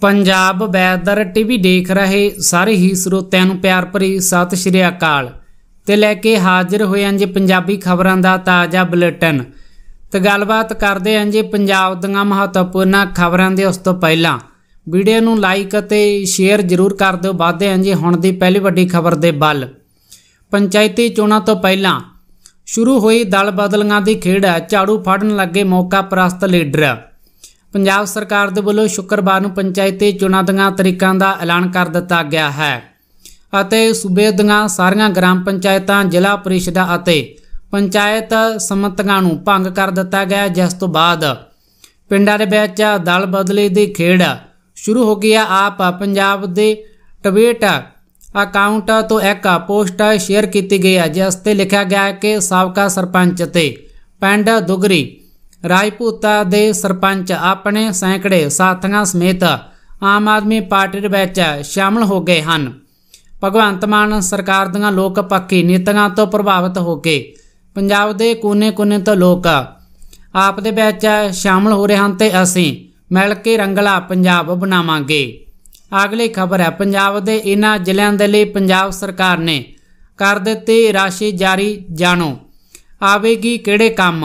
Punjab weather TV ਦੇਖ ਰਹੇ ਸਾਰੇ ਹੀ ਸਰੋਤਿਆਂ ਨੂੰ ਪਿਆਰ ਭਰੀ ਸਤਿ ਸ਼੍ਰੀ ਅਕਾਲ ਤੇ ਲੈ ਕੇ ਹਾਜ਼ਰ ਹੋਏ ਹਾਂ ਜੀ ਪੰਜਾਬੀ ਖਬਰਾਂ ਦਾ ਤਾਜ਼ਾ ਬੁਲੇਟਿਨ ਤੇ ਗੱਲਬਾਤ ਕਰਦੇ ਹਾਂ ਜੀ ਪੰਜਾਬ ਦੀਆਂ ਮਹੱਤਵਪੂਰਨ ਖਬਰਾਂ ਦੇ ਉਸ ਤੋਂ ਪਹਿਲਾਂ ਵੀਡੀਓ ਨੂੰ ਲਾਈਕ ਅਤੇ ਸ਼ੇਅਰ ਜ਼ਰੂਰ ਕਰ ਦਿਓ ਵਾਦੇ ਹਾਂ ਜੀ ਹੁਣ ਦੀ ਪਹਿਲੀ ਵੱਡੀ ਖਬਰ ਦੇ ਵੱਲ ਪੰਚਾਇਤੀ ਚੋਣਾਂ ਤੋਂ ਪਹਿਲਾਂ ਸ਼ੁਰੂ ਹੋਈ ਦਲ ਬਦਲੀਆਂ ਦੀ ਖੇਡ ਝਾੜੂ ਫੜਨ ਲੱਗੇ ਮੌਕਾ ਪ੍ਰਸਤ ਲੀਡਰ ਪੰਜਾਬ ਸਰਕਾਰ ਦੇ ਵੱਲੋਂ ਸ਼ੁੱਕਰਵਾਰ ਨੂੰ ਪੰਚਾਇਤੀ ਚੋਣਾਂ ਦੀਆਂ ਤਰੀਕਾਂ ਦਾ ਐਲਾਨ ਕਰ ਦਿੱਤਾ ਗਿਆ ਹੈ ਅਤੇ ਸੂਬੇ ਦੀਆਂ ਸਾਰੀਆਂ ਗ੍ਰਾਮ ਪੰਚਾਇਤਾਂ ਜ਼ਿਲ੍ਹਾ ਪਰਿਸ਼ਦਾਂ ਅਤੇ ਪੰਚਾਇਤ ਸਮਿਤੀਆਂ ਨੂੰ ਭੰਗ ਕਰ ਦਿੱਤਾ ਗਿਆ ਜਿਸ ਤੋਂ ਬਾਅਦ ਪਿੰਡਾਂ ਦੇ ਵਿੱਚ ਦਲ ਬਦਲੀ ਦੀ ਖੇਡ ਸ਼ੁਰੂ ਹੋ ਗਈ ਆ ਆਪ ਪੰਜਾਬ ਦੇ ਟਵੀਟ ਅਕਾਊਂਟ ਤੋਂ ਇੱਕ ਪੋਸਟ ਸ਼ੇਅਰ ਕੀਤੀ ਗਈ ਹੈ ਜਿਸ ਤੇ ਲਿਖਿਆ ਗਿਆ ਕਿ ਸਾਬਕਾ ਸਰਪੰਚ ਤੇ ਪਿੰਡ ਦੁਗਰੀ ਰਾਜਪੂਤਾ ਦੇ ਸਰਪੰਚ ਆਪਣੇ ਸੈਂਕੜੇ ਸਾਥੀਆਂ ਸਮੇਤ ਆਮ ਆਦਮੀ ਪਾਰਟੀ ਦੇ ਵਿੱਚ ਸ਼ਾਮਲ ਹੋ ਗਏ ਹਨ ਭਗਵੰਤ ਮਾਨ ਸਰਕਾਰ ਦੀਆਂ ਲੋਕ ਪੱਕੀ ਨੀਤੀਆਂ ਤੋਂ ਪ੍ਰਭਾਵਿਤ ਹੋ ਕੇ ਪੰਜਾਬ ਦੇ ਕੋਨੇ-ਕੋਨੇ ਤੋਂ ਲੋਕ ਆਪ ਦੇ ਵਿੱਚ ਸ਼ਾਮਲ ਹੋ ਰਹੇ ਹਨ ਤੇ ਅਸੀਂ ਮਿਲ ਕੇ ਰੰਗਲਾ ਪੰਜਾਬ ਬਣਾਵਾਂਗੇ ਅਗਲੀ ਖਬਰ ਹੈ ਪੰਜਾਬ ਦੇ ਇਹਨਾਂ ਜ਼ਿਲ੍ਹਿਆਂ ਦੇ ਲਈ ਪੰਜਾਬ ਸਰਕਾਰ ਨੇ ਕਰ ਦਿੱਤੀ ਰਾਸ਼ੀ ਜਾਰੀ ਜਾਣੋ ਆਵੇਗੀ ਕਿਹੜੇ ਕੰਮ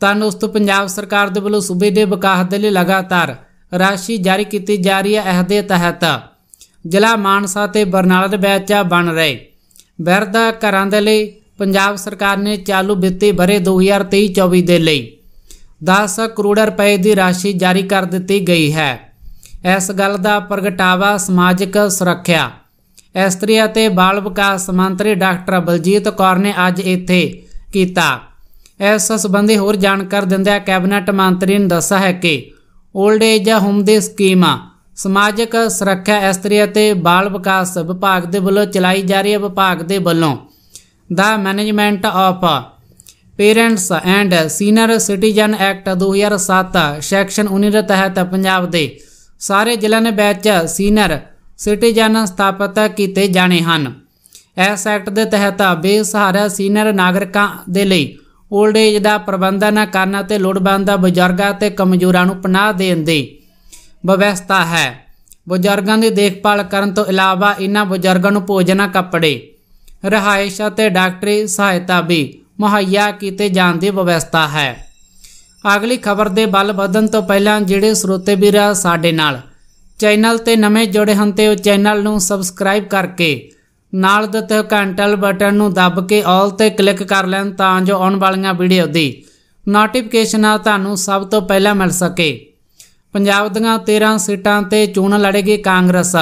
ਤਾਂ ਉਸ ਤੋਂ ਪੰਜਾਬ ਸਰਕਾਰ ਦੇ ਵੱਲੋਂ ਸੂਬੇ ਦੇ ਵਿਕਾਸ ਦੇ ਲਈ ਲਗਾਤਾਰ ਰਾਸ਼ੀ ਜਾਰੀ ਕੀਤੀ ਜਾ ਰਹੀ ਹੈ ਦੇ ਤਹਿਤ ਜ਼ਿਲ੍ਹਾ ਮਾਨਸਾ ਤੇ ਬਰਨਾਲਾ ਦੇ ਵਿੱਚ ਬਣ ਰਹੇ ਵਰਦਾ ਘਰਾਂ ਦੇ ਲਈ ਪੰਜਾਬ ਸਰਕਾਰ ਨੇ ਚਾਲੂ ਵਿੱਤੀ ਬਰੇ 2023-24 ਦੇ ਲਈ 10 ਕਰੋੜ ਰੁਪਏ ਦੀ ਰਾਸ਼ੀ ਜਾਰੀ ਕਰ ਦਿੱਤੀ ਗਈ ਹੈ ਇਸ ਗੱਲ ਦਾ ਪ੍ਰਗਟਾਵਾ ਸਮਾਜਿਕ ਸੁਰੱਖਿਆ ਇਸਤਰੀ ਅਤੇ ਬਾਲ ਵਿਕਾਸ ਮੰਤਰੀ ਡਾਕਟਰ ਬਲਜੀਤ ਕੌਰ ਨੇ ਅੱਜ ਇੱਥੇ ਕੀਤਾ ਇਸ ਸੰਬੰਧੀ ਹੋਰ ਜਾਣਕਾਰੀ ਦਿੰਦਿਆਂ ਕੈਬਨਿਟ ਮੰਤਰੀ ਨੇ ਦੱਸਿਆ ਹੈ ਕਿ 올ਡ ਏਜ ਹੋਮ ਦੇ ਸਕੀਮਾਂ ਸਮਾਜਿਕ ਸੁਰੱਖਿਆ ਇਸਤਰੀ ਅਤੇ ਬਾਲ ਵਿਕਾਸ ਵਿਭਾਗ ਦੇ ਵੱਲੋਂ ਚਲਾਈ ਜਾ ਰਹੀ ਹੈ ਵਿਭਾਗ ਦੇ ਵੱਲੋਂ ਦਾ management of parents and senior citizen act 2007 section 19 ਦੇ ਤਹਿਤ ਪੰਜਾਬ ਦੇ ਸਾਰੇ ਜ਼ਿਲ੍ਹਿਆਂ ਦੇ ਵਿੱਚ ਸੀਨੀਅਰ ਸਿਟੀਜ਼ਨ ਸਥਾਪਿਤ ਕੀਤੇ ਜਾਣੇ ਹਨ ਇਸ ਐਕਟ ਦੇ ਤਹਿਤ ਬੇਸਹਾਰਾ ਸੀਨੀਅਰ ਨਾਗਰਿਕਾਂ ਦੇ ਲਈ ਓਲਡ ਏਜ ਦਾ ਪ੍ਰਬੰਧਨ ਕਰਨ ਅਤੇ ਲੋੜਵੰਦ ਬਜ਼ੁਰਗਾਂ ਤੇ ਕਮਜ਼ੋਰਾਂ ਨੂੰ ਪਨਾਹ ਦੇਣ ਦੀ ਵਿਵਸਥਾ ਹੈ ਬਜ਼ੁਰਗਾਂ ਦੀ ਦੇਖਭਾਲ ਕਰਨ ਤੋਂ ਇਲਾਵਾ ਇਹਨਾਂ ਬਜ਼ੁਰਗਾਂ ਨੂੰ ਭੋਜਨ ਕੱਪੜੇ ਰਹਾਇਸ਼ ਅਤੇ ਡਾਕਟਰੀ ਸਹਾਇਤਾ ਵੀ ਮੁਹੱਈਆ ਕੀਤੇ ਜਾਣ ਦੀ ਵਿਵਸਥਾ ਹੈ ਅਗਲੀ ਖਬਰ ਦੇ ਬਲ ਵਧਣ ਤੋਂ ਪਹਿਲਾਂ ਜਿਹੜੇ ਸਰੋਤੇ ਵੀਰ ਸਾਡੇ ਨਾਲ ਚੈਨਲ ਤੇ ਨਵੇਂ ਜੁੜੇ ਹਨ ਤੇ ਉਹ ਚੈਨਲ ਨੂੰ ਸਬਸਕ੍ਰਾਈਬ ਕਰਕੇ ਨਾਲ ਦਿੱਤੇ ਘੰਟਲ ਬਟਨ ਨੂੰ ਦੱਬ ਕੇ ਆਲ ਤੇ ਕਲਿੱਕ ਕਰ ਲੈਣ ਤਾਂ ਜੋ ਆਉਣ ਵਾਲੀਆਂ ਵੀਡੀਓ ਦੀ ਨੋਟੀਫਿਕੇਸ਼ਨ ਆ ਤੁਹਾਨੂੰ ਸਭ ਤੋਂ ਪਹਿਲਾਂ ਮਿਲ ਸਕੇ ਪੰਜਾਬ ਦੀਆਂ 13 ਸੀਟਾਂ ਤੇ ਚੋਣ ਲੜੇਗੀ ਕਾਂਗਰਸ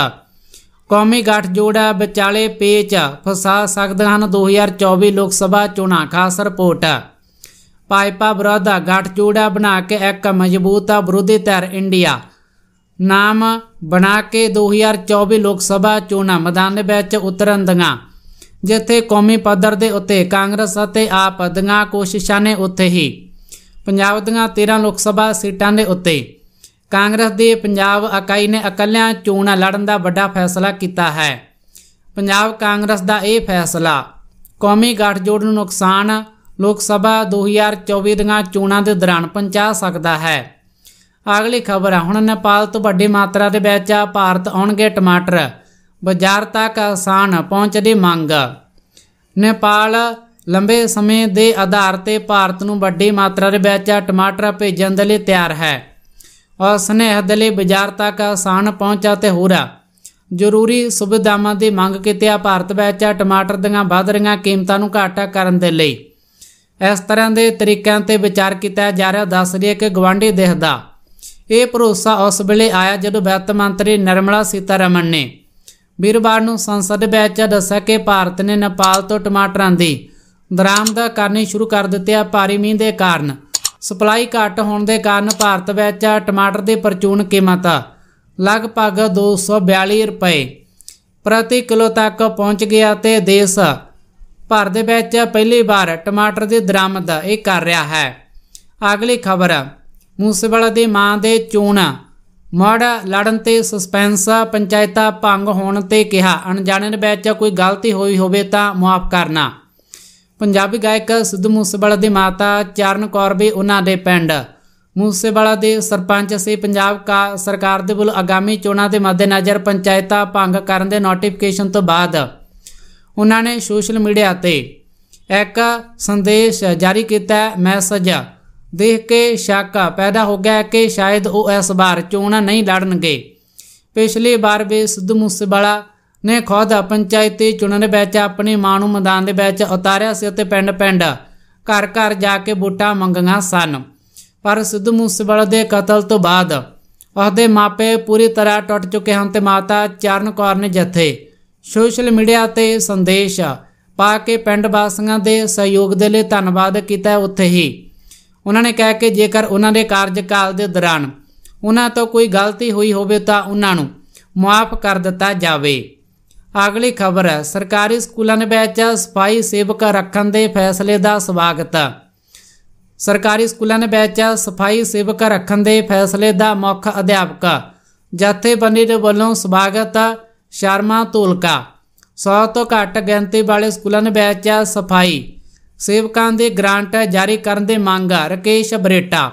ਕੌਮੀ ਗੱਠ ਜੋੜਾ ਵਿਚਾਲੇ ਪੇਚ ਫਸਾ ਸਕਦੇ ਹਨ 2024 ਲੋਕ ਸਭਾ ਚੋਣਾਂ ਖਾਸ ਰਿਪੋਰਟ ਭਾਜਪਾ ਗੱਠ ਜੋੜਾ ਬਣਾ ਕੇ ਇੱਕ ਮਜ਼ਬੂਤ ਵਿਰੋਧੀ ਧਿਰ ਇੰਡੀਆ ਨਾਮ ਬਣਾ ਕੇ 2024 ਲੋਕ ਸਭਾ ਚੋਣਾਂ ਮੈਦਾਨ ਵਿੱਚ ਉਤਰਨ ਦੀਆਂ ਜਿੱਥੇ ਕੌਮੀ ਪੱਧਰ ਦੇ ਉੱਤੇ ਕਾਂਗਰਸ ਅਤੇ ਆਪ ਦੀਆਂ ਕੋਸ਼ਿਸ਼ਾਂ ਨੇ ਉੱਥੇ ਹੀ ਪੰਜਾਬ ਦੀਆਂ 13 ਲੋਕ ਸਭਾ ਸੀਟਾਂ ਦੇ ਉੱਤੇ ਕਾਂਗਰਸ ਦੀ ਪੰਜਾਬ ਇਕਾਈ ਨੇ ਇਕੱਲਿਆਂ ਚੋਣਾਂ ਲੜਨ ਦਾ ਵੱਡਾ ਫੈਸਲਾ ਕੀਤਾ ਹੈ ਪੰਜਾਬ ਕਾਂਗਰਸ ਦਾ ਇਹ ਫੈਸਲਾ ਕੌਮੀ ਗੱਠਜੋੜ ਨੂੰ ਨੁਕਸਾਨ ਲੋਕ ਸਭਾ 2024 ਦੀਆਂ ਚੋਣਾਂ ਦੇ ਦੌਰਾਨ ਪਹੁੰਚਾ ਸਕਦਾ ਹੈ ਅਗਲੀ ਖਬਰ ਹੈ ਹੁਣ ਨੇਪਾਲ ਤੋਂ ਵੱਡੀ ਮਾਤਰਾ ਦੇ ਵਿੱਚ ਭਾਰਤ ਆਉਣਗੇ ਟਮਾਟਰ ਬਾਜ਼ਾਰ ਤੱਕ ਆਸਾਨ ਪਹੁੰਚਦੀ ਮੰਗ ਨੇਪਾਲ ਲੰਬੇ ਸਮੇਂ ਦੇ ਆਧਾਰ ਤੇ ਭਾਰਤ ਨੂੰ ਵੱਡੀ ਮਾਤਰਾ ਦੇ ਵਿੱਚ ਟਮਾਟਰ ਭੇਜਣ ਦੇ ਲਈ ਤਿਆਰ ਹੈ ਔਰ ਸਨੇਹ ਦੇ ਬਾਜ਼ਾਰ ਤੱਕ ਆਸਾਨ ਪਹੁੰਚ ਤੇ ਹੋਰਾ ਜ਼ਰੂਰੀ ਸੁਵਿਧਾਵਾਂ ਦੀ ਮੰਗ ਕੀਤੀ ਆ ਭਾਰਤ ਵਿੱਚ ਟਮਾਟਰ ਦੀਆਂ ਵਧ ਰਹੀਆਂ ਕੀਮਤਾਂ ਨੂੰ ਘਾਟਾ ਕਰਨ ਦੇ ਲਈ ਇਸ ਤਰ੍ਹਾਂ ਦੇ ਤਰੀਕਿਆਂ ਤੇ ਵਿਚਾਰ ਕੀਤਾ ਜਾ ਰਿਹਾ ਦੱਸ ਰਿਹਾ ਕਿ ਗਵਾਂਢੀ ਦੇਸ਼ ਦਾ ਇਹ ਭਰੋਸਾ ਉਸ ਵੇਲੇ ਆਇਆ ਜਦੋਂ ਵਿੱਤ ਮੰਤਰੀ ਨਰਮਲਾ ਸੀਤਾਰਮਨ ਨੇ ਵੀਰਵਾਰ ਨੂੰ ਸੰਸਦ ਵਿੱਚ ਦੱਸਿਆ ਕਿ ਭਾਰਤ ਨੇ ਨੇਪਾਲ ਤੋਂ ਟਮਾਟਰਾਂ ਦੀ ਦਰਾਮਦ ਕਰਨੀ ਸ਼ੁਰੂ ਕਰ ਦਿੱਤੀ ਆ ਭਾਰੀ ਮੀਂਹ ਦੇ ਕਾਰਨ ਸਪਲਾਈ ਘਟ ਹੋਣ ਦੇ ਕਾਰਨ ਭਾਰਤ ਵਿੱਚ ਟਮਾਟਰ ਦੇ ਪਰਚੂਨ ਕੀਮਤ ਲਗਭਗ 242 ਰੁਪਏ ਪ੍ਰਤੀ ਕਿਲੋ ਤੱਕ ਪਹੁੰਚ ਗਿਆ ਤੇ ਦੇਸ਼ ਭਾਰਤ ਦੇ ਵਿੱਚ ਪਹਿਲੀ ਵਾਰ ਟਮਾਟਰ ਦੀ ਦਰਾਮਦ ਇਹ ਕਰ ਰਿਹਾ ਹੈ ਅਗਲੀ ਖਬਰ ਮੂਸੇਵਾਲਾ ਦੇ ਮਾਂ ਦੇ ਚੋਣਾ ਮੜ ਲੜਨ ਤੇ ਸਸਪੈਂਸ ਪੰਚਾਇਤਾਂ ਭੰਗ ਹੋਣ ਤੇ ਕਿਹਾ ਅਣਜਾਣੇ ਵਿੱਚ ਕੋਈ ਗਲਤੀ ਹੋਈ ਹੋਵੇ ਤਾਂ ਮਾਫ ਕਰਨਾ ਪੰਜਾਬੀ ਗਾਇਕ ਸਿੱਧੂ ਮੂਸੇਵਾਲਾ ਦੀ ਮਾਤਾ ਚਰਨ ਕੌਰ ਵੀ ਉਹਨਾਂ ਦੇ ਪਿੰਡ ਮੂਸੇਵਾਲਾ ਦੇ ਸਰਪੰਚ ਸੇ ਪੰਜਾਬ ਕਾ ਸਰਕਾਰ ਦੇ ਬੁਲ ਆਗਾਮੀ ਚੋਣਾਂ ਦੇ ਮੱਦੇਨਜ਼ਰ ਪੰਚਾਇਤਾਂ ਭੰਗ ਕਰਨ ਦੇ ਨੋਟੀਫਿਕੇਸ਼ਨ ਤੋਂ ਬਾਅਦ ਉਹਨਾਂ ਨੇ ਸੋਸ਼ਲ ਮੀਡੀਆ ਤੇ ਇੱਕ ਸੰਦੇਸ਼ ਜਾਰੀ ਕੀਤਾ ਮੈਸੇਜ ਦੇਖ ਕੇ ਸ਼ੱਕ ਪੈਦਾ ਹੋ ਗਿਆ ਕਿ ਸ਼ਾਇਦ ਉਹ ਇਸ ਵਾਰ ਚੋਣਾਂ ਨਹੀਂ ਲੜਨਗੇ ਪਿਛਲੀ ਵਾਰ ਵੀ ਸਿੱਧੂ ਮੂਸੇਵਾਲਾ ਨੇ ਖੁਦ ਪੰਚਾਇਤੀ ਚੋਣਾਂ ਦੇ ਵਿੱਚ ਆਪਣੀ ਮਾਂ ਨੂੰ ਮੈਦਾਨ ਦੇ ਵਿੱਚ ਉਤਾਰਿਆ ਸੀ ਅਤੇ ਪਿੰਡ-ਪਿੰਡ ਘਰ-ਘਰ ਜਾ ਕੇ ਵੋਟਾਂ ਮੰਗੀਆਂ ਸਨ ਪਰ ਸਿੱਧੂ ਮੂਸੇਵਾਲਾ ਦੇ ਕਤਲ ਤੋਂ ਬਾਅਦ ਉਹਦੇ ਮਾਪੇ ਪੂਰੀ ਤਰ੍ਹਾਂ ਟੁੱਟ ਚੁੱਕੇ ਹਨ ਤੇ ਮਾਤਾ ਚਰਨ ਕੌਰ ਨੇ ਜਥੇ ਸੋਸ਼ਲ ਮੀਡੀਆ ਤੇ ਸੰਦੇਸ਼ ਪਾ ਕੇ ਪਿੰਡ ਵਾਸੀਆਂ ਦੇ ਸਹਿਯੋਗ ਦੇ ਲਈ ਧੰਨਵਾਦ ਕੀਤਾ ਉੱਥੇ ਹੀ ਉਹਨਾਂ ਨੇ ਕਿਹਾ ਕਿ ਜੇਕਰ ਉਹਨਾਂ ਦੇ ਕਾਰਜਕਾਲ ਦੇ ਦੌਰਾਨ ਉਹਨਾਂ ਤੋਂ ਕੋਈ ਗਲਤੀ ਹੋਈ ਹੋਵੇ ਤਾਂ ਉਹਨਾਂ ਨੂੰ ਮਾਫ ਕਰ ਦਿੱਤਾ ਜਾਵੇ ਅਗਲੀ ਖਬਰ ਹੈ ਸਰਕਾਰੀ ਸਕੂਲਾਂ ਵਿੱਚ ਸਫਾਈ ਸੇਵਕ ਰੱਖਣ ਦੇ ਫੈਸਲੇ ਦਾ ਸਵਾਗਤ ਸਰਕਾਰੀ ਸਕੂਲਾਂ ਵਿੱਚ ਸਫਾਈ ਸੇਵਕ ਰੱਖਣ ਦੇ ਫੈਸਲੇ ਦਾ ਮੁੱਖ ਅਧਿਆਪਕ ਜਥੇਬੰਦੀ ਦੇ ਵੱਲੋਂ ਸਵਾਗਤ ਸ਼ਰਮਾ ਤੋਲਕਾ 100 ਤੋਂ ਘੱਟ ਗਿਣਤੀ ਵਾਲੇ ਸਕੂਲਾਂ ਵਿੱਚ ਸਫਾਈ ਸੇਵਕਾਂ ਦੇ ਗ੍ਰਾਂਟ ਜਾਰੀ ਕਰਨ ਦੇ ਮੰਗ ਰਕੇਸ਼ ਬਰੇਟਾ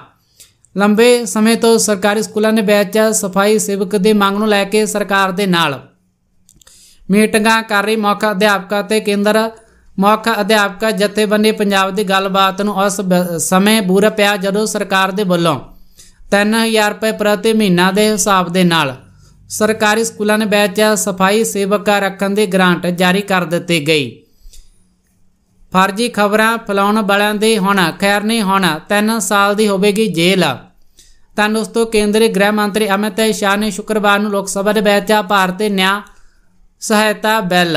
ਲੰਬੇ ਸਮੇਂ ਤੋਂ ਸਰਕਾਰੀ ਸਕੂਲਾਂ ਨੇ ਬੈਚ ਸਫਾਈ ਸੇਵਕ ਦੇ ਮੰਗ ਨੂੰ ਲੈ ਕੇ ਸਰਕਾਰ ਦੇ ਨਾਲ ਮੀਟਿੰਗਾਂ ਕਰ ਰਹੀ ਮੁੱਖ ਅਧਿਆਪਕਾ ਤੇ ਕੇਂਦਰ ਮੁੱਖ ਅਧਿਆਪਕਾ ਜਥੇਬੰਦੀ ਪੰਜਾਬ ਦੀ ਗੱਲਬਾਤ ਨੂੰ ਉਸ ਸਮੇਂ ਬੁਰਾ ਪਿਆ ਜਦੋਂ ਸਰਕਾਰ ਦੇ ਵੱਲੋਂ 3000 ਰੁਪਏ ਪ੍ਰਤੀ ਮਹੀਨਾ ਦੇ ਹਿਸਾਬ ਦੇ ਨਾਲ ਸਰਕਾਰੀ ਸਕੂਲਾਂ ਨੇ ਬੈਚ ਸਫਾਈ ਸੇਵਕਾਂ ਰੱਖਣ ਦੇ ਗ੍ਰਾਂਟ ਜਾਰੀ ਕਰ ਦਿੱਤੇ ਗਈ ਫਰਜ਼ੀ ਖਬਰਾਂ ਫਲਾਉਣ ਵਾਲਿਆਂ ਦੇ ਹੋਣਾ ਖੈਰ ਨਹੀਂ ਹੋਣਾ 3 ਸਾਲ ਦੀ ਹੋਵੇਗੀ ਜੇਲ੍ਹ ਤਾਂ ਦੋਸਤੋ ਕੇਂਦਰੀ ਗ੍ਰਹਿ ਮੰਤਰੀ ਅਮਿਤ ਸ਼ਾਹ ਨੇ ਸ਼ੁੱਕਰਵਾਰ ਨੂੰ ਲੋਕ ਸਭਾ ਦੇ ਵਿੱਚ ਭਾਰਤ ਦੇ ਨਿਆਂ ਸਹਾਇਤਾ ਬਿੱਲ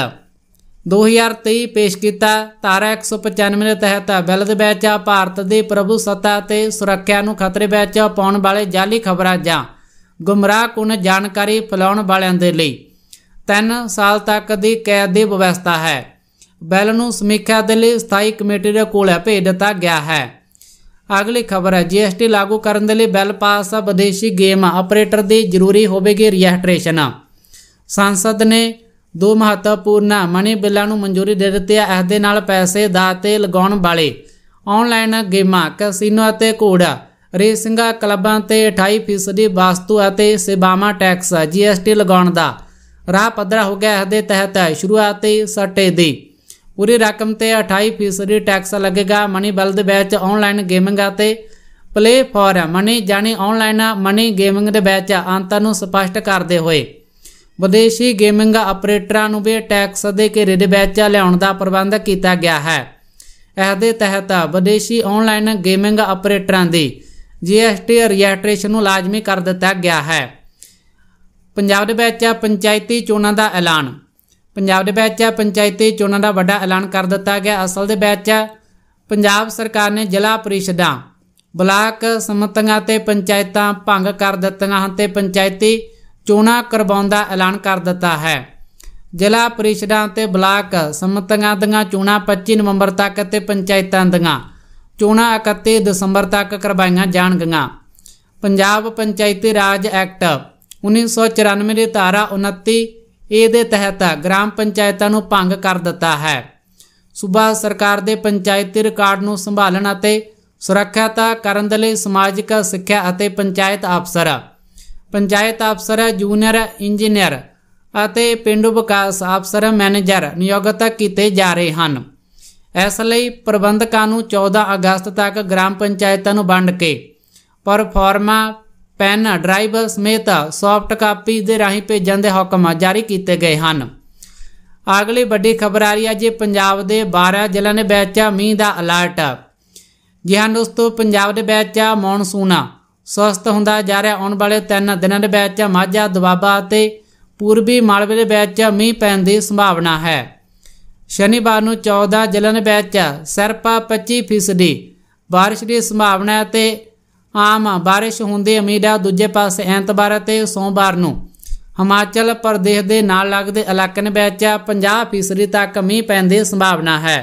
2023 ਪੇਸ਼ ਕੀਤਾ ਧਾਰਾ 195 ਦੇ ਤਹਿਤ ਬਿੱਲ ਦੇ ਵਿੱਚ ਭਾਰਤ ਦੀ ਪ੍ਰਭੂ ਸੱਤਾ ਤੇ ਸੁਰੱਖਿਆ ਨੂੰ ਖਤਰੇ ਵਿੱਚ ਪਾਉਣ ਵਾਲੇ ਜਾਲੀ ਖਬਰਾਂ ਜਾਂ ਗੁੰਮਰਾਹਕੁਨ ਜਾਣਕਾਰੀ ਫਲਾਉਣ ਵਾਲਿਆਂ ਦੇ ਲਈ 3 ਸਾਲ ਤੱਕ ਦੀ ਕੈਦ ਦੀ ਵਿਵਸਥਾ ਹੈ ਬਿੱਲ ਨੂੰ ਸਮੀਖਿਆ ਦੇ ਲਈ ਸਥਾਈ ਕਮੇਟੀ ਦੇ ਕੋਲ ਭੇਜ ਦਿੱਤਾ ਗਿਆ ਹੈ ਅਗਲੀ ਖਬਰ ਹੈ ਜੀਐਸਟੀ ਲਾਗੂ ਕਰਨ ਦੇ ਲਈ ਬਿੱਲ ਪਾਸ ਵਿਦੇਸ਼ੀ ਗੇਮ ਆਪਰੇਟਰ ਦੀ ਜ਼ਰੂਰੀ ਹੋਵੇਗੀ ਰਜਿਸਟ੍ਰੇਸ਼ਨ ਸੰਸਦ ਨੇ ਦੋ ਮਹੱਤਵਪੂਰਨ ਮਨੀ ਬਿੱਲਾਂ ਨੂੰ ਮਨਜ਼ੂਰੀ ਦੇ ਦਿੱਤੀ ਹੈ ਇਸ ਦੇ ਨਾਲ ਪੈਸੇ ਦਾਤੇ ਲਗਾਉਣ ਵਾਲੇ ਆਨਲਾਈਨ ਗੇਮਾਂ ਕੈਸੀਨੋ ਅਤੇ ਘੋੜਾ ਰੇਸਿੰਗਾਂ ਕਲੱਬਾਂ ਤੇ 28% ਦੀ ਵਸਤੂ ਅਤੇ ਸੇਵਾਵਾਂ ਟੈਕਸ ਜੀਐਸਟੀ ਲਗਾਉਣ ਦਾ ਰਾਹ ਪੱਧਰਾ ਹੋ ਗਿਆ ਇਸ ਦੇ ਤਹਿਤ ਸ਼ੁਰੂਆਤੀ ਸੱਟੇ ਦੀ ਪੂਰੀ ਰਕਮ ਤੇ 28% ਟੈਕਸ ਲੱਗੇਗਾ ਮਨੀ ਬਲਦ ਦੇ ਵਿੱਚ ਆਨਲਾਈਨ ਗੇਮਿੰਗ ਅਤੇ ਪਲੇ ਫਾਰ ਮਨੀ ਜਾਨੀ ਆਨਲਾਈਨ ਮਨੀ ਗੇਮਿੰਗ ਦੇ ਵਿੱਚ ਅੰਤਰ ਨੂੰ ਸਪਸ਼ਟ ਕਰਦੇ ਹੋਏ ਵਿਦੇਸ਼ੀ ਗੇਮਿੰਗ ਆਪਰੇਟਰਾਂ ਨੂੰ ਵੀ ਟੈਕਸ ਦੇ ਘੇਰੇ ਦੇ ਵਿੱਚ ਲਿਆਉਣ ਦਾ ਪ੍ਰਬੰਧ ਕੀਤਾ ਗਿਆ ਹੈ ਇਸ ਦੇ ਤਹਿਤ ਵਿਦੇਸ਼ੀ ਆਨਲਾਈਨ ਗੇਮਿੰਗ ਆਪਰੇਟਰਾਂ ਦੀ ਜੀਐਸਟੀ ਰਜਿਸਟ੍ਰੇਸ਼ਨ ਨੂੰ ਲਾਜ਼ਮੀ ਕਰ ਦਿੱਤਾ ਗਿਆ ਹੈ ਪੰਜਾਬ ਦੇ ਵਿੱਚ ਪੰਚਾਇਤੀ ਚੋਣਾਂ ਦਾ ਐਲਾਨ ਪੰਜਾਬ ਦੇ ਵਿੱਚ ਪੰਚਾਇਤੀ ਚੋਣਾਂ ਦਾ ਵੱਡਾ ਐਲਾਨ ਕਰ ਦਿੱਤਾ ਗਿਆ ਅਸਲ ਦੇ ਵਿੱਚ ਪੰਜਾਬ ਸਰਕਾਰ ਨੇ ਜ਼ਿਲ੍ਹਾ ਪਰਿਸ਼ਦਾਂ ਬਲਾਕ ਸਮਤੰਗਾਂ ਤੇ ਪੰਚਾਇਤਾਂ ਭੰਗ ਕਰ ਦਿੱਤੀਆਂ ਹਨ ਤੇ ਪੰਚਾਇਤੀ ਚੋਣਾਂ ਕਰਵਾਉਣ ਦਾ ਐਲਾਨ ਕਰ ਦਿੱਤਾ ਹੈ ਜ਼ਿਲ੍ਹਾ ਪਰਿਸ਼ਦਾਂ ਤੇ ਬਲਾਕ ਸਮਤੰਗਾਂ ਦੀਆਂ ਚੋਣਾਂ 25 ਨਵੰਬਰ ਤੱਕ ਤੇ ਪੰਚਾਇਤਾਂ ਦੀਆਂ ਚੋਣਾਂ 31 ਦਸੰਬਰ ਤੱਕ ਕਰਵਾਈਆਂ ਜਾਣਗੀਆਂ ਪੰਜਾਬ ਪੰਚਾਇਤੀ ਰਾਜ ਐਕਟ 1994 ਦੀ ਧਾਰਾ 29 ਇਹਦੇ ਤਹਿਤ ਗ੍ਰਾਮ ਪੰਚਾਇਤਾਂ ਨੂੰ ਭੰਗ ਕਰ ਦਿੱਤਾ ਹੈ ਸੂਬਾ ਸਰਕਾਰ ਦੇ ਪੰਚਾਇਤੀ ਰਿਕਾਰਡ ਨੂੰ ਸੰਭਾਲਣ ਅਤੇ ਤਾਂ ਕਰਨ ਦੇ ਲਈ ਸਮਾਜਿਕ ਸਿੱਖਿਆ ਅਤੇ ਪੰਚਾਇਤ ਅਫਸਰ ਪੰਚਾਇਤ ਅਫਸਰ ਜੂਨੀਅਰ ਇੰਜੀਨੀਅਰ ਅਤੇ ਪਿੰਡੂ ਵਿਕਾਸ ਅਫਸਰ ਮੈਨੇਜਰ ਨਿਯੁਕਤ ਕੀਤੇ ਜਾ ਰਹੇ ਹਨ ਇਸ ਲਈ ਪ੍ਰਬੰਧਕਾਂ ਨੂੰ 14 ਅਗਸਤ ਤੱਕ ਗ੍ਰਾਮ ਪੰਚਾਇਤਾਂ ਨੂੰ ਵੰਡ ਕੇ ਪਰਫਾਰਮਾ ਪੈਨ ਡਰਾਈਵ ਸਮੇਤ ਸੌਫਟ ਕਾਪੀ ਦੇ ਰਾਹੀਂ ਭੇਜਣ ਦੇ ਹੁਕਮ ਜਾਰੀ ਕੀਤੇ ਗਏ ਹਨ ਅਗਲੀ ਵੱਡੀ ਖਬਰ ਆ ਰਹੀ ਹੈ ਜੀ ਪੰਜਾਬ ਦੇ 12 ਜ਼ਿਲ੍ਹਿਆਂ ਦੇ ਵਿੱਚ ਮੀਂਹ ਦਾ ਅਲਰਟ ਜੀ ਹਾਂ ਦੋਸਤੋ ਪੰਜਾਬ ਦੇ ਵਿੱਚ ਮੌਨਸੂਨ ਸਵਸਤ ਹੁੰਦਾ ਜਾ ਰਿਹਾ ਆਉਣ ਵਾਲੇ 3 ਦਿਨਾਂ ਦੇ ਵਿੱਚ ਮਾਝਾ ਦੁਆਬਾ ਅਤੇ ਪੂਰਬੀ ਮਾਲਵੇ ਦੇ ਵਿੱਚ ਮੀਂਹ ਪੈਣ ਦੀ ਸੰਭਾਵਨਾ ਹੈ ਸ਼ਨੀਵਾਰ ਨੂੰ 14 ਜ਼ਿਲ੍ਹਿਆਂ ਦੇ ਵਿੱਚ ਸਰਪਾ 25% ਬਾਰਿਸ਼ ਦੀ ਸੰਭਾਵਨਾ ਹੈ ਤੇ ਆਮ بارش ਹੁੰਦੀ ਉਮੀਦ ਹੈ ਦੂਜੇ ਪਾਸੇ ਐਤਵਾਰ ਤੇ ਸੋਮਵਾਰ ਨੂੰ ਹਿਮਾਚਲ ਪ੍ਰਦੇਸ਼ ਦੇ ਨਾਲ ਲੱਗਦੇ ਇਲਾਕਿਆਂ ਵਿੱਚ 50% ਤੱਕ ਮੀਂਹ ਪੈਣ ਦੀ ਸੰਭਾਵਨਾ ਹੈ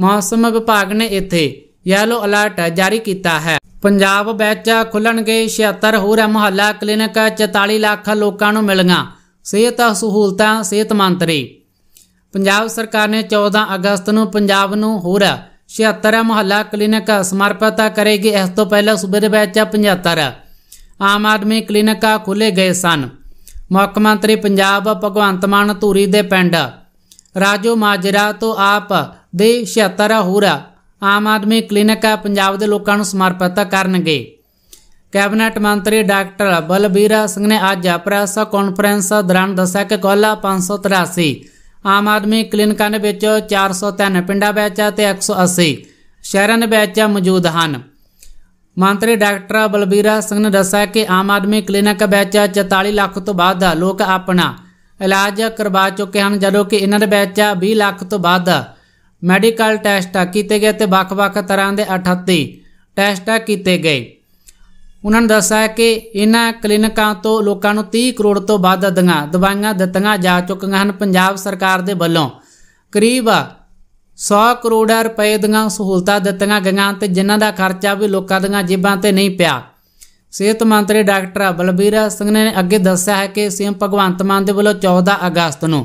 ਮੌਸਮ ਵਿਭਾਗ ਨੇ ਇੱਥੇ ਯੈਲੋ ਅਲਰਟ ਜਾਰੀ ਕੀਤਾ ਹੈ ਪੰਜਾਬ ਵਿੱਚ ਖੁੱਲਣਗੇ 76 ਹੋਰ ਮੁਹੱਲਾ ਕਲੀਨਿਕ 44 ਲੱਖ ਲੋਕਾਂ ਨੂੰ ਮਿਲੀਆਂ ਸਿਹਤ ਸਹੂਲਤਾਂ ਸਿਹਤ ਮੰਤਰੀ ਪੰਜਾਬ ਸਰਕਾਰ ਨੇ 14 ਅਗਸਤ ਨੂੰ ਪੰਜਾਬ ਨੂੰ ਹੋਰ 76 ਮੁਹੱਲਾ ਕਲੀਨਿਕ ਸਮਰਪਤਾ ਕਰੇਗੀ ਇਸ ਤੋਂ ਪਹਿਲਾਂ ਸੂਬੇ ਦੇ ਵਿੱਚ 75 ਆਮ ਆਦਮੀ ਕਲੀਨਿਕਾ ਖੁੱਲੇ ਗਏ ਸਨ ਮੁੱਖ ਮੰਤਰੀ ਪੰਜਾਬ ਭਗਵੰਤ ਮਾਨ ਧੂਰੀ ਦੇ ਪਿੰਡ ਰਾਜੋ ਮਾਜਰਾ ਤੋਂ ਆਪ ਦੇ 76 ਹੋਰ ਆਮ ਆਦਮੀ ਕਲੀਨਿਕਾ ਪੰਜਾਬ ਦੇ ਲੋਕਾਂ ਨੂੰ ਸਮਰਪਿਤ ਕਰਨਗੇ ਕੈਬਨਿਟ ਮੰਤਰੀ ਡਾਕਟਰ ਬਲਬੀਰਾ ਸਿੰਘ ਨੇ ਅੱਜ ਪ੍ਰੈਸ ਕਾਨਫਰੰਸ ਦੌਰਾਨ ਦੱਸਿਆ ਕਿ ਕੋਲਾ 583 ਆਮ ਆਦਮੀ ਕਲੀਨਿਕਾਂ ਦੇ ਵਿੱਚ 403 ਪਿੰਡਾਂ ਵਿੱਚ ਤੇ 180 ਸ਼ਹਿਰਾਂ ਦੇ ਵਿੱਚ ਮੌਜੂਦ ਹਨ ਮੰਤਰੀ ਡਾਕਟਰ ਬਲਬੀਰਾ ਸਿੰਘ ਨੇ ਦੱਸਿਆ ਕਿ ਆਮ ਆਦਮੀ ਕਲੀਨਿਕ ਵਿੱਚ 44 ਲੱਖ ਤੋਂ ਵੱਧ ਲੋਕ ਆਪਣਾ ਇਲਾਜ ਕਰਵਾ ਚੁੱਕੇ ਹਨ ਜਦੋਂ ਕਿ ਇਹਨਾਂ ਦੇ ਵਿੱਚ 20 ਲੱਖ ਤੋਂ ਵੱਧ ਮੈਡੀਕਲ ਟੈਸਟ ਕੀਤੇ ਗਏ ਤੇ ਵੱਖ-ਵੱਖ ਤਰ੍ਹਾਂ ਦੇ 38 ਟੈਸਟ ਕੀਤੇ ਗਏ ਉਹਨਾਂ ਨੇ ਦੱਸਿਆ ਕਿ ਇਹਨਾਂ ਕਲੀਨਿਕਾਂ ਤੋਂ ਲੋਕਾਂ ਨੂੰ 30 ਕਰੋੜ ਤੋਂ ਵੱਧ ਦੀਆਂ ਦਵਾਈਆਂ ਦਿੱਤੀਆਂ ਜਾ ਚੁੱਕੀਆਂ ਹਨ ਪੰਜਾਬ ਸਰਕਾਰ ਦੇ ਵੱਲੋਂ ਕਰੀਬ 100 ਕਰੋੜ ਰੁਪਏ ਦੀਆਂ ਸਹੂਲਤਾਂ ਦਿੱਤੀਆਂ ਗਈਆਂ ਤੇ ਜਿਨ੍ਹਾਂ ਦਾ ਖਰਚਾ ਵੀ ਲੋਕਾਂ ਦੀਆਂ ਜੇਬਾਂ ਤੇ ਨਹੀਂ ਪਿਆ ਸਿਹਤ ਮੰਤਰੀ ਡਾਕਟਰ ਬਲਬੀਰ ਸਿੰਘ ਨੇ ਅੱਗੇ ਦੱਸਿਆ ਹੈ ਕਿ ਸੀਐਮ ਭਗਵੰਤ ਮਾਨ ਦੇ ਵੱਲੋਂ 14 ਅਗਸਤ ਨੂੰ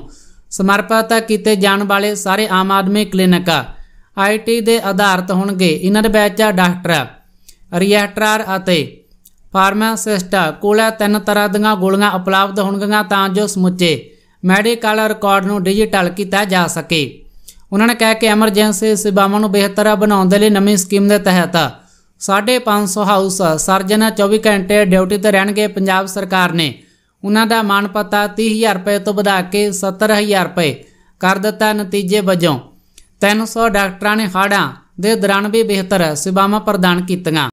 ਸਮਰਪਿਤ ਕੀਤੇ ਜਾਣ ਵਾਲੇ ਸਾਰੇ ਆਮ ਆਦਮੀ ਕਲੀਨਿਕ ਆਈਟੀ ਦੇ ਆਧਾਰਿਤ ਹੋਣਗੇ ਇਹਨਾਂ ਦੇ ਵਿੱਚ ਡਾਕਟਰ ਰਿਐਟਰਾਰ ਅਤੇ ਫਾਰਮਾਸਿਸਟ ਕੋਲ ਤਿੰਨ ਤਰ੍ਹਾਂ ਦੀਆਂ ਗੋਲੀਆਂ ਉਪਲਬਧ ਹੋਣਗੀਆਂ ਤਾਂ ਜੋ ਸਮੁੱਚੇ ਮੈਡੀਕਲ ਰਿਕਾਰਡ ਨੂੰ ਡਿਜੀਟਲ ਕੀਤਾ ਜਾ ਸਕੇ ਉਹਨਾਂ ਨੇ ਕਿਹਾ ਕਿ ਐਮਰਜੈਂਸੀ ਸੇਵਾਵਾਂ ਨੂੰ ਬਿਹਤਰ ਬਣਾਉਣ ਦੇ ਲਈ ਨਵੀਂ ਸਕੀਮ ਦੇ ਤਹਿਤ 550 ਹਾਊਸ ਸਰਜਨ 24 ਘੰਟੇ ਡਿਊਟੀ ਤੇ ਰਹਿਣਗੇ ਪੰਜਾਬ ਸਰਕਾਰ ਨੇ ਉਹਨਾਂ ਦਾ ਮਾਨ ਪਤਾ 30000 ਰੁਪਏ ਤੋਂ ਵਧਾ ਕੇ 70000 ਰੁਪਏ ਕਰ ਦਿੱਤਾ ਨਤੀਜੇ ਵਜੋਂ 300 ਡਾਕਟਰਾਂ ਨੇ ਹਾੜਾਂ ਦੇ ਦਰਾਂ ਵੀ ਬਿਹਤਰ ਸੇਵਾਵਾਂ ਪ੍ਰਦਾਨ ਕੀਤੀਆਂ